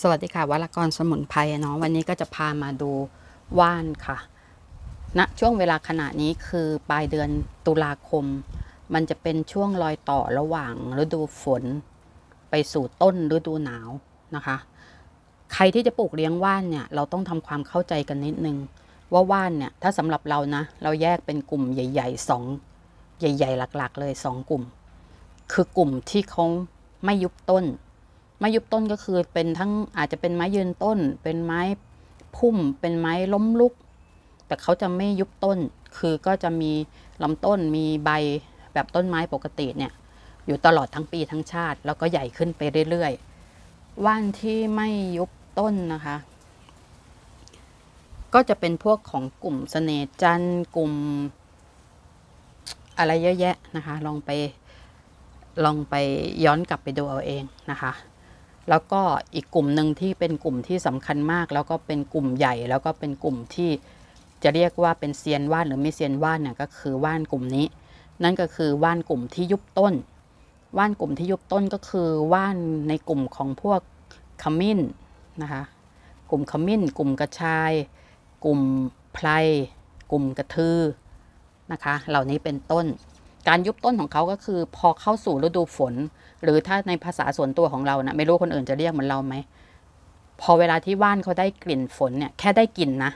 สวัสดีค่ะวัลกรสมุนไพรเนาะวันนี้ก็จะพามาดูว่านค่ะณนะ ช่วงเวลาขณะนี้คือปลายเดือนตุลาคม มันจะเป็นช่วงรอยต่อระหว่างฤดูฝนไปสู่ต้นฤดูหนาวนะคะ ใครที่จะปลูกเลี้ยงว่านเนี่ยเราต้องทำความเข้าใจกันนิดนึง ว่าว่านเนี่ย ถ้าสำหรับเรานะเราแยกเป็นกลุ่มใหญ่ๆสองใหญ่ๆหลักๆ เลยสองกลุ่ม คือกลุ่มที่เขาไม่ยุบต้นไม้ยุบต้นก็คือเป็นทั้งอาจจะเป็นไม้ยืนต้น เป็นไม้พุ่ม เป็นไม้ล้มลุก แต่เขาจะไม่ยุบต้นคือก็จะมีลำต้นมีใบแบบต้นไม้ปกติเนี่ยอยู่ตลอดทั้งปีทั้งชาติแล้วก็ใหญ่ขึ้นไปเรื่อย ๆ ว่านที่ไม่ยุบต้นนะคะ ก็จะเป็นพวกของกลุ่มสเสน่จันกลุ่มอะไรเยอะแยะนะคะ ลองไปลองไปย้อนกลับไปดูเอาเองนะคะแล้วก็อีกกลุ่มหนึ่งที่เป็นกลุ่มที่สำคัญมาก แล้วก็เป็นกลุ่มใหญ่แล้วก็เป็นกลุ่มที่จะเรียกว่าเป็นเซียนว่านหรือไม่เซียนว่านเนี่ยก็คือว่านกลุ่มนี้ นั่นก็คือว่านกลุ่มที่ยุบต้นว่านกลุ่มที่ยุบต้นก็คือว่านในกลุ่มของพวกขมิ้นนะคะกลุ่มขมิ้น กลุ่มกระชาย กลุ่มไพรกลุ่มกระทือนะคะเหล่านี้เป็นต้นการยุบต้นของเขาก็คือพอเข้าสู่ฤดูฝน หรือถ้าในภาษาส่วนตัวของเรานะไม่รู้คนอื่นจะเรียกเหมือนเราไหม พอเวลาที่ว่านเขาได้กลิ่นฝนเนี่ย แค่ได้กลิ่นนะ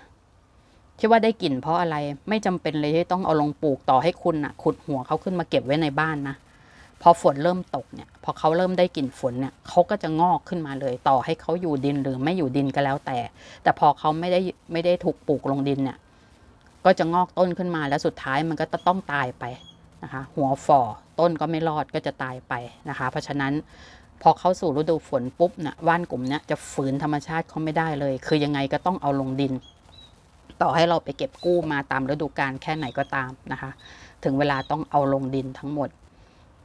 คิดว่าได้กลิ่นเพราะอะไร ไม่จำเป็นเลยที่ต้องเอาลงปลูกต่อให้คุณนะ่ะ ขุดหัวเขาขึ้นมาเก็บไว้ในบ้านนะ พอฝนเริ่มตกเนี่ย พอเขาเริ่มได้กลิ่นฝนเนี่ยเขาก็จะงอกขึ้นมาเลย ต่อให้เขาอยู่ดินหรือไม่อยู่ดินก็แล้วแต่ แต่พอเขาไม่ได้ไม่ได้ถูกปลูกลงดินเนี่ย ก็จะงอกต้นขึ้นมา แล้วสุดท้ายมันก็จะต้องตายไปนะคะหัวฝ่อต้นก็ไม่รอดก็จะตายไปนะคะเพราะฉะนั้นพอเข้าสู่ฤดูฝนปุ๊บนะ่ะว่านกลุ่มนี้จะฝืนธรรมชาติเขาไม่ได้เลย คือยังไงก็ต้องเอาลงดิน ต่อให้เราไปเก็บกู้มาตามฤดูกาลแค่ไหนก็ตามนะคะถึงเวลาต้องเอาลงดินทั้งหมด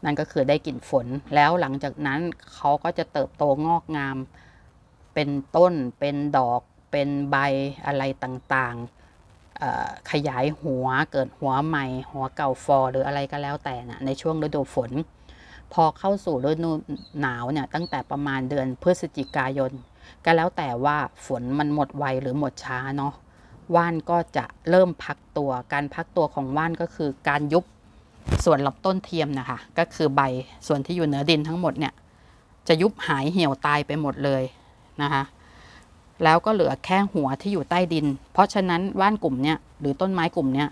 นั่นก็คือได้กลิ่นฝน แล้วหลังจากนั้นเขาก็จะเติบโตงอกงาม เป็นต้น เป็นดอก เป็นใบอะไรต่างๆขยายหัวเกิดหัวใหม่หัวเก่าฟอหรืออะไรก็แล้วแต่นะในช่วงฤดูฝน พอเข้าสู่ฤดูหนาวเนี่ยตั้งแต่ประมาณเดือนพฤศจิกายน ก็แล้วแต่ว่าฝนมันหมดไวหรือหมดช้าเนาะว่านก็จะเริ่มพักตัวการพักตัวของว่านก็คือการยุบส่วนลำต้นเทียมนะคะ ก็คือใบส่วนที่อยู่เหนือดินทั้งหมดเนี่ย จะยุบหายเหี่ยวตายไปหมดเลยนะคะแล้วก็เหลือแค่หัวที่อยู่ใต้ดิน เพราะฉะนั้นว่านกลุ่มเนี้ยหรือต้นไม้กลุ่มเนี้ย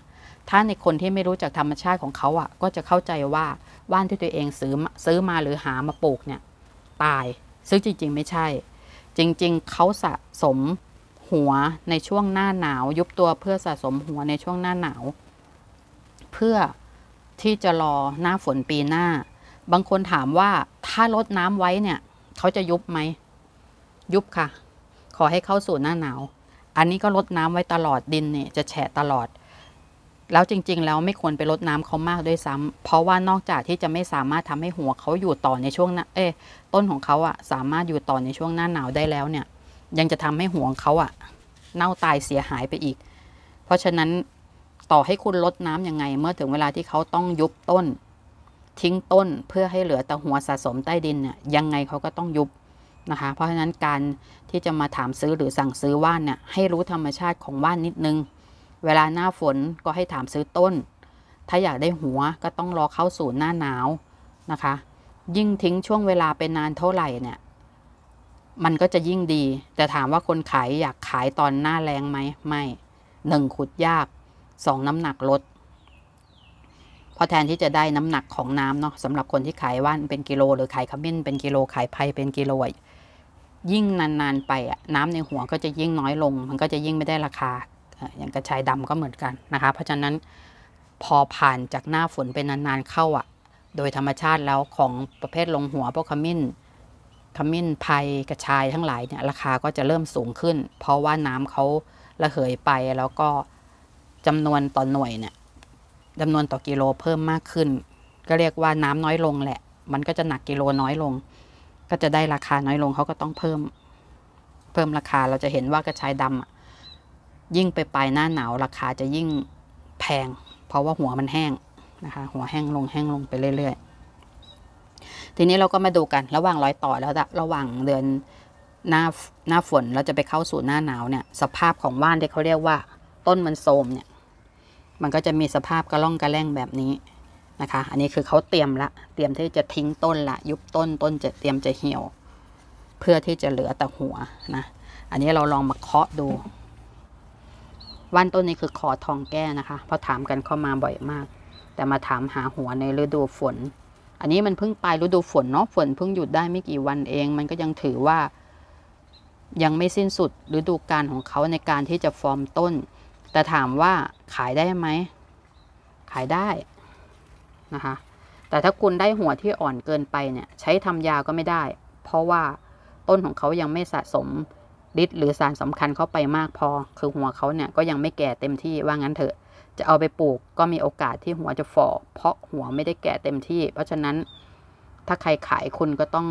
ถ้าในคนที่ไม่รู้จักธรรมชาติของเขาอ่ะ ก็จะเข้าใจว่า ว่านที่ตัวเองซื้อซื้อมาหรือหามาปลูกเนี่ย ตาย ซึ่งจริง ๆ ไม่ใช่ จริง ๆ เขาสะสมหัวในช่วงหน้าหนาว ยุบตัวเพื่อสะสมหัวในช่วงหน้าหนาวเพื่อที่จะรอหน้าฝนปีหน้า บางคนถามว่าถ้าลดน้ำไว้เนี่ยเขาจะยุบไหมยุบค่ะอให้เข้าสู่หน้าหนาว อันนี้ก็ลดน้ำไว้ตลอดดินเนี่ยจะแฉะตลอด แล้วจริง ๆ แล้วไม่ควรไปลดน้ำเขามากด้วยซ้ำ เพราะว่านอกจากที่จะไม่สามารถทำให้หัวเขาอยู่ต่อในช่วงเอ้ต้นของเขาอะสามารถอยู่ต่อในช่วงหน้าหนาวได้แล้วเนี่ย ยังจะทำให้หัวเขาอะเน่าตายเสียหายไปอีก เพราะฉะนั้นต่อให้คุณลดน้ํำยังไงเมื่อถึงเวลาที่เขาต้องยุบต้น ทิ้งต้นเพื่อให้เหลือแต่หัวสะสมใต้ดินเนี่ยยังไงเขาก็ต้องยุบนะคะเพราะฉะนั้นการที่จะมาถามซื้อหรือสั่งซื้อว่านเนี่ยให้รู้ธรรมชาติของว่านนิดนึง เวลาหน้าฝนก็ให้ถามซื้อต้น ถ้าอยากได้หัวก็ต้องรอเข้าสู่หน้าหนาวนะคะ ยิ่งทิ้งช่วงเวลาไปนานเท่าไหร่เนี่ยมันก็จะยิ่งดี แต่ถามว่าคนขายอยากขายตอนหน้าแรงไหมไม่หนึ่งขุดยากสองน้ำหนักลด พอแทนที่จะได้น้ำหนักของน้ำเนาะสำหรับคนที่ขายว่านเป็นกิโลหรือขายขมิ้นเป็นกิโลขายไผ่เป็นกิโลยิ่งนานๆไปอะน้ำในหัวก็จะยิ่งน้อยลง มันก็จะยิ่งไม่ได้ราคา อย่างกระชายดำก็เหมือนกันนะคะเพราะฉะนั้นพอผ่านจากหน้าฝนไปนานๆเข้าอะโดยธรรมชาติแล้วของประเภทลงหัวพวกขมิ้นขมิ้นไผ่กระชายทั้งหลายเนี่ยราคาก็จะเริ่มสูงขึ้น เพราะว่าน้ำเขาระเหยไปแล้วก็จำนวนต่อหน่วยเนี่ยจำนวนต่อกิโลเพิ่มมากขึ้น ก็เรียกว่าน้ำน้อยลงแหละ มันก็จะหนักกิโลน้อยลงก็จะได้ราคาน้อยลงเขาก็ต้องเพิ่ม เพิ่มราคาเราจะเห็นว่ากระชายดำยิ่งไปปลายหน้าหนาวราคาจะยิ่งแพง เพราะว่าหัวมันแห้งนะคะ หัวแห้งลงแห้งลงไปเรื่อยๆ ทีนี้เราก็มาดูกันระหว่างร้อยต่อแล้ว ระหว่างเดือนหน้าหน้าฝนเราจะไปเข้าสู่หน้าหนาวเนี่ย สภาพของว่านที่เขาเรียกว่า ต้นมันโทมเนี่ย มันก็จะมีสภาพกระล่องกระแล่งแบบนี้นะคะ อันนี้คือเขาเตรียมละเตรียมที่จะทิ้งต้นละยุบต้น ต้นจะเตรียมจะเหี่ยว เพื่อที่จะเหลือแต่หัวนะ อันนี้เราลองมาเคาะดู วันต้นนี้คือขอทองแก้นะคะเพราะถามกันเข้ามาบ่อยมาก แต่มาถามหาหัวในฤดูฝน อันนี้มันเพิ่งปลายฤดูฝนเนาะ ฝนเพิ่งหยุดได้ไม่กี่วันเอง มันก็ยังถือว่า ยังไม่สิ้นสุด ฤดูกาลของเขาในการที่จะฟอร์มต้น แต่ถามว่าขายได้ไหม ขายได้นะคะแต่ถ้าคุณได้หัวที่อ่อนเกินไปเนี่ย ใช้ทำยาก็ไม่ได้ เพราะว่าต้นของเขายังไม่สะสมฤทธิ์หรือสารสำคัญเข้าไปมากพอ คือหัวเขาเนี่ยก็ยังไม่แก่เต็มที่ว่างั้นเถอะ จะเอาไปปลูก ก็มีโอกาสที่หัวจะฝ่อเพราะหัวไม่ได้แก่เต็มที่ เพราะฉะนั้นถ้าใครขายคุณก็ต้อง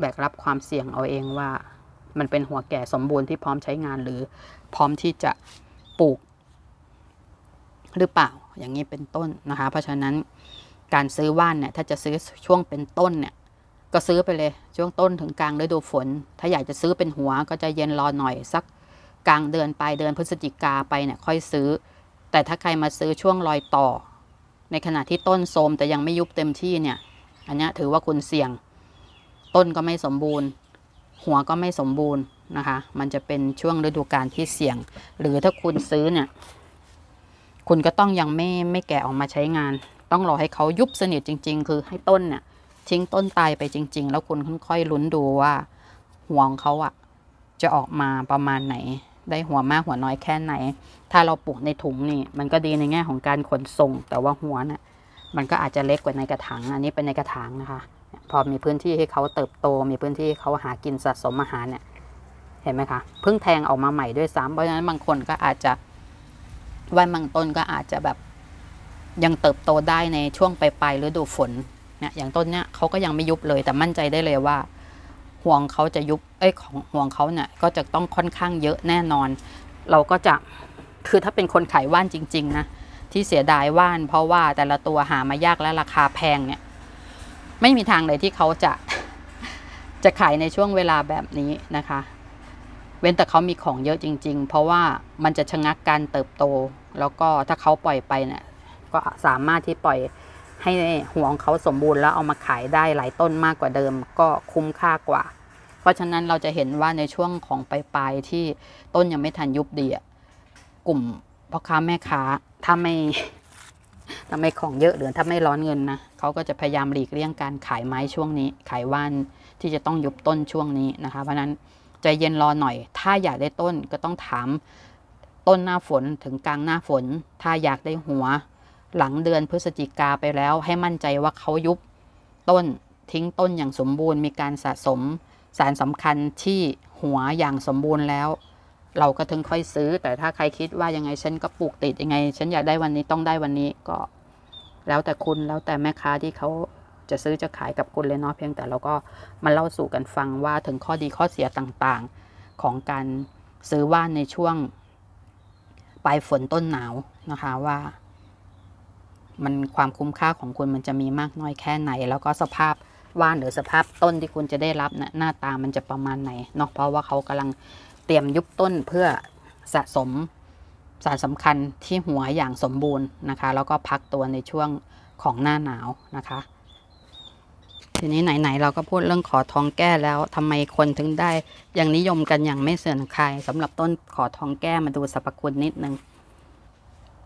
แบกรับความเสี่ยงเอาเองว่า มันเป็นหัวแก่สมบูรณ์ที่พร้อมใช้งานหรือ พร้อมที่จะปลูกหรือเปล่าอย่างนี้เป็นต้นนะคะ เพราะฉะนั้นการซื้อว่านเนี่ยถ้าจะซื้อช่วงเป็นต้นเนี่ยก็ซื้อไปเลยช่วงต้นถึงกลางฤดูฝน ถ้าอยากจะซื้อเป็นหัวก็จะเย็นรอหน่อย สักกลางเดือนปลายเดือนพฤศจิกาไปเนี่ยค่อยซื้อ แต่ถ้าใครมาซื้อช่วงรอยต่อ ในขณะที่ต้นโทมแต่ยังไม่ยุบเต็มที่เนี่ย อันนี้ถือว่าคุณเสี่ยง ต้นก็ไม่สมบูรณ์ หัวก็ไม่สมบูรณ์นะคะ มันจะเป็นช่วงฤดูกาลที่เสี่ยง หรือถ้าคุณซื้อเนี่ยคุณก็ต้องยังไม่ไม่แก่ออกมาใช้งาน ต้องรอให้เขายุบสนิทจริง ๆ คือให้ต้นเนี่ยทิ้งต้นตายไปจริง ๆ แล้วคุณค่อยๆลุ้นดูว่าห่วงเขาอะจะออกมาประมาณไหน ได้หัวมากหัวน้อยแค่ไหน ถ้าเราปลูกในถุงนี่ มันก็ดีในแง่ของการขนส่ง แต่ว่าหัวนะ่ะมันก็อาจจะเล็กกว่าในกระถาง อันนี้เป็นในกระถางนะคะ พอมีพื้นที่ให้เขาเติบโต มีพื้นที่เขาหากินสะสมอาหารเนี่ย เห็นไหมคะเพิ่งแทงออกมาใหม่ด้วยซ้ำเพราะฉะนั้นบางคนก็อาจจะว่านบางต้นก็อาจจะแบบยังเติบโตได้ในช่วงปลายๆฤดูฝนนะอย่างต้นเนี้ยเขาก็ยังไม่ยุบเลยแต่มั่นใจได้เลยว่าห่วงเขาจะยุบเอ้ของห่วงเขาเนี่ยก็จะต้องค่อนข้างเยอะแน่นอน เราก็จะคือถ้าเป็นคนขายว่านจริงๆนะที่เสียดายว่านเพราะว่าแต่ละตัวหามายากและราคาแพงเนี่ยไม่มีทางเลยที่เขาจะจะขายในช่วงเวลาแบบนี้นะคะ เว้นแต่เขามีของเยอะจริง ๆ เพราะว่ามันจะชะงักการเติบโตแล้วก็ถ้าเขาปล่อยไปเนี่ยก็สามารถที่ปล่อยให้หัวของเขาสมบูรณ์แล้วเอามาขายได้หลายต้นมากกว่าเดิม ก็คุ้มค่ากว่า เพราะฉะนั้นเราจะเห็นว่าในช่วงของปลายๆ ที่ต้นยังไม่ทันยุบดีกลุ่มพ่อค้าแม่ค้าถ้าไม่ถ้าไม่ของเยอะหรือถ้าไม่ร้อนเงินนะเขาก็จะพยายามหลีกเลี่ยงการขายไม้ช่วงนี้ ขายว่านที่จะต้องยุบต้นช่วงนี้นะคะเพราะนั้นใจเย็นรอหน่อย ถ้าอยากได้ต้นก็ต้องถามต้นหน้าฝนถึงกลางหน้าฝน ถ้าอยากได้หัว หลังเดือนพฤศจิกาไปแล้วให้มั่นใจว่าเขายุบต้นทิ้งต้นอย่างสมบูรณ์มีการสะสมสารสำคัญที่หัวอย่างสมบูรณ์แล้ว เราก็ถึงค่อยซื้อแต่ถ้าใครคิดว่ายังไง ฉันก็ปลูกติดยังไงฉันอยากได้วันนี้ต้องได้วันนี้ก็ แล้วแต่คุณแล้วแต่แม่ค้าที่เขาจะซื้อจะขายกับคุณเลยเนาะเพียงแต่เราก็มาเล่าสู่กันฟังว่าถึงข้อดีข้อเสียต่างๆของการซื้อว่านในช่วงปลายฝนต้นหนาว นะคะว่า มันความคุ้มค่าของคุณมันจะมีมากน้อยแค่ไหน แล้วก็สภาพว่านหรือสภาพต้นที่คุณจะได้รับนะหน้า ตา มันจะประมาณไหนเนาะเพราะว่าเขากำลังเตรียมยุบต้นเพื่อสะสมสารสำคัญที่หัวอย่างสมบูรณ์นะคะ แล้วก็พักตัวในช่วงของหน้าหนาวนะคะทีนี้ไหน ๆ เราก็พูดเรื่องขอทองแก้แล้วทำไมคนถึงได้ยังนิยมกัน อย่างไม่เสื่อมคลายสำหรับต้นขอทองแก้มาดูสรรพคุณนิดนึง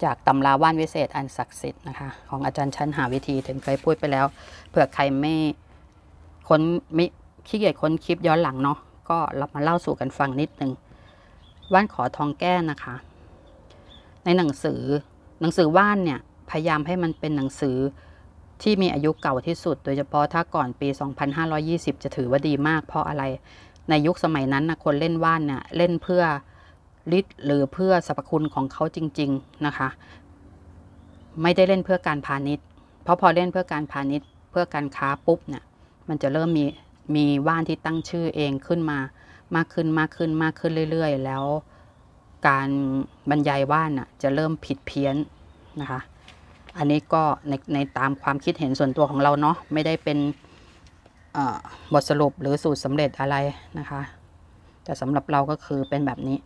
จากตำราว่านวิเศษอันศักดิ์สิทธิ์นะคะ ของอาจารย์ชั้นหาวิธีถึงเคยพูดไปแล้ว เผื่อใครไม่ค้นไม่ขี้เกียจค้นคลิปย้อนหลังเนาะก็เรามาเล่าสู่กันฟังนิดนึงว่านขอทองแก้นะคะ ในหนังสือหนังสือว่านเนี่ยพยายามให้มันเป็นหนังสือที่มีอายุเก่าที่สุด โดยเฉพาะถ้าก่อนปี 2520 จะถือว่าดีมาก เพราะอะไร ในยุคสมัยนั้นนะคนเล่นว่านเนี่ยเล่นเพื่อฤทธิ์หรือเพื่อสรรพคุณของเขาจริงๆนะคะ ไม่ได้เล่นเพื่อการพาณิชย์ เพราะพอเล่นเพื่อการพาณิชย์ เพื่อการค้าปุ๊บเนี่ย มันจะเริ่มมีมีว่านที่ตั้งชื่อเองขึ้นมา มากขึ้นมากขึ้นมากขึ้นเรื่อย ๆ แล้ว การบรรยายว่านน่ะจะเริ่มผิดเพี้ยนนะคะอันนี้ก็ในในตามความคิดเห็นส่วนตัวของเราเนาะไม่ได้เป็นบทสรุปหรือสูตรสำเร็จอะไรนะคะแต่สำหรับเราก็คือเป็นแบบนี้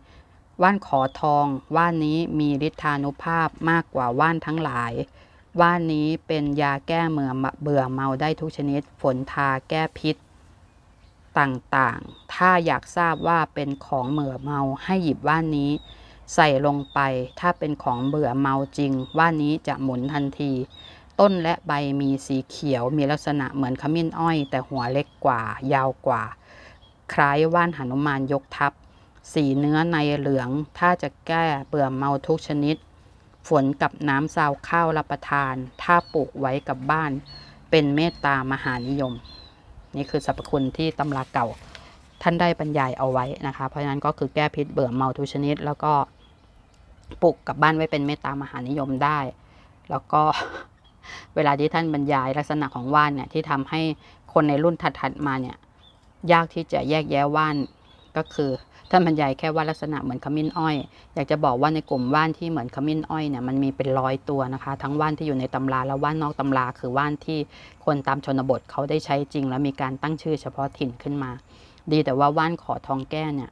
ว่านขอทองว่านนี้มีฤทธานุภาพมากกว่าว่านทั้งหลาย ว่านนี้เป็นยาแก้เมื่อเบื่อเมาได้ทุกชนิด ฝนทาแก้พิษต่างๆ ถ้าอยากทราบว่าเป็นของเมื่อเมาให้หยิบว่านนี้ใส่ลงไปถ้าเป็นของเบื่อเมาจริง ว่านี้จะหมุนทันที ต้นและใบมีสีเขียวมีลักษณะเหมือนขมิ้นอ้อย แต่หัวเล็กกว่ายาวกว่า คล้ายว่านหนุมานยกทับสีเนื้อในเหลืองถ้าจะแก้เบื่อเมาทุกชนิด ฝนกับน้ำซาวข้าวรับประทาน ถ้าปลูกไว้กับบ้าน เป็นเมตตามหานิยม นี่คือสรรพคุณที่ตำราเก่าท่านได้บรรยายเอาไว้นะคะเพราะฉะนั้นก็คือแก้พิษเบื่อเมาทุกชนิดแล้วก็ปลูกกับบ้านไว้เป็นเมตตามหานิยมได้ แล้วก็เวลาที่ท่านบรรยาย ลักษณะของว่านเนี่ย ที่ทำให้คนในรุ่นถัดๆมาเนี่ยยากที่จะแยกแยะว่านก็คือ ท่านบรรยายแค่ว่าลักษณะเหมือนขมิ้นอ้อย อยากจะบอกว่าในกลุ่มว่านที่เหมือนขมิ้นอ้อยเนี่ย มันมีเป็นร้อยตัวนะคะ ทั้งว่านที่อยู่ในตำราและว่านนอกตำราคือว่านที่คนตามชนบทเขาได้ใช้จริงแล้วมีการตั้งชื่อเฉพาะถิ่นขึ้นมา ดีแต่ว่าว่านขอทองแก้เนี่ย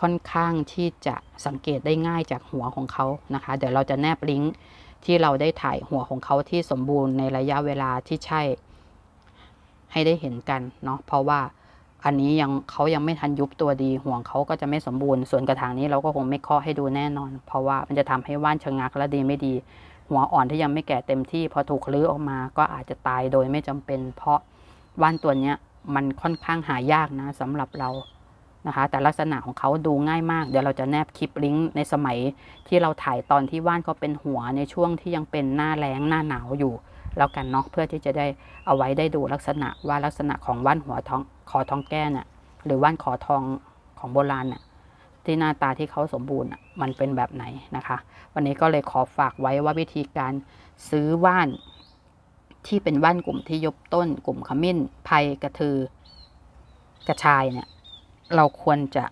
ค่อนข้างที่จะสังเกตได้ง่ายจากหัวของเขานะคะเดี๋ยวเราจะแนบลิงก์ที่เราได้ถ่ายหัวของเขาที่สมบูรณ์ในระยะเวลาที่ใช่ ให้ได้เห็นกันเนาะเพราะว่าอันนี้ยังเขายังไม่ทันยุบตัวดีห่วงเขาก็จะไม่สมบูรณ์ส่วนกระถางนี้เราก็คงไม่เคาะให้ดูแน่นอน เพราะว่ามันจะทำให้ว่านชะงักและดีไม่ดี หัวอ่อนที่ยังไม่แก่เต็มที่ พอถูกลื้อออกมาก็อาจจะตายโดยไม่จำเป็น เพราะว่านตัวเนี้ย มันค่อนข้างหายากนะสำหรับเรานะคะแต่ลักษณะของเขาดูง่ายมาก เดี๋ยวเราจะแนบคลิปลิงก์ในสมัย ที่เราถ่ายตอนที่ว่านเขาเป็นหัวในช่วงที่ยังเป็นหน้าแรงหน้าหนาวอยู่ แล้วกันเนาะเพื่อที่จะได้เอาไว้ได้ดูลักษณะว่าลักษณะของว่านหัวทองขอทองแก้น่ะหรือว่านขอทองของโบราณน่ะที่หน้าตาที่เขาสมบูรณ์มันเป็นแบบไหนนะคะ วันนี้ก็เลยขอฝากไว้ว่าวิธีการซื้อว่าน ที่เป็นว่านกลุ่มที่ยบต้น กลุ่มขมิ้นไผ่กระทือกระชายเนี่ยเราควรจะ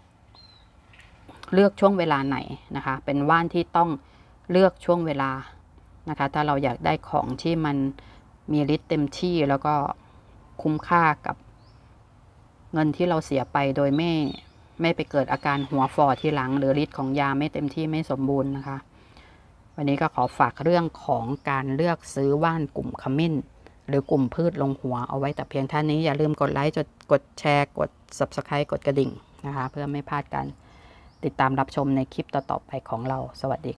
เลือกช่วงเวลาไหนนะคะ เป็นว่านที่ต้องเลือกช่วงเวลานะคะ ถ้าเราอยากได้ของที่มันมีฤทธิ์เต็มที่แล้วก็คุ้มค่ากับเงินที่เราเสียไปโดยไม่ไม่ ไป เกิดอาการหัวฟอที่หลัง หรือฤทธิ์ของยาไม่เต็มที่ไม่สมบูรณ์นะคะ วันนี้ก็ขอฝากเรื่องของการเลือกซื้อว่านกลุ่มขมิ้น หรือกลุ่มพืชลงหัวเอาไว้แต่เพียงเท่านี้อย่าลืมกดไลค์กดแชร์กด subscribe กดกระดิ่งนะคะ เพื่อไม่พลาดการติดตามรับชมในคลิปต่อๆไปของเราสวัสดี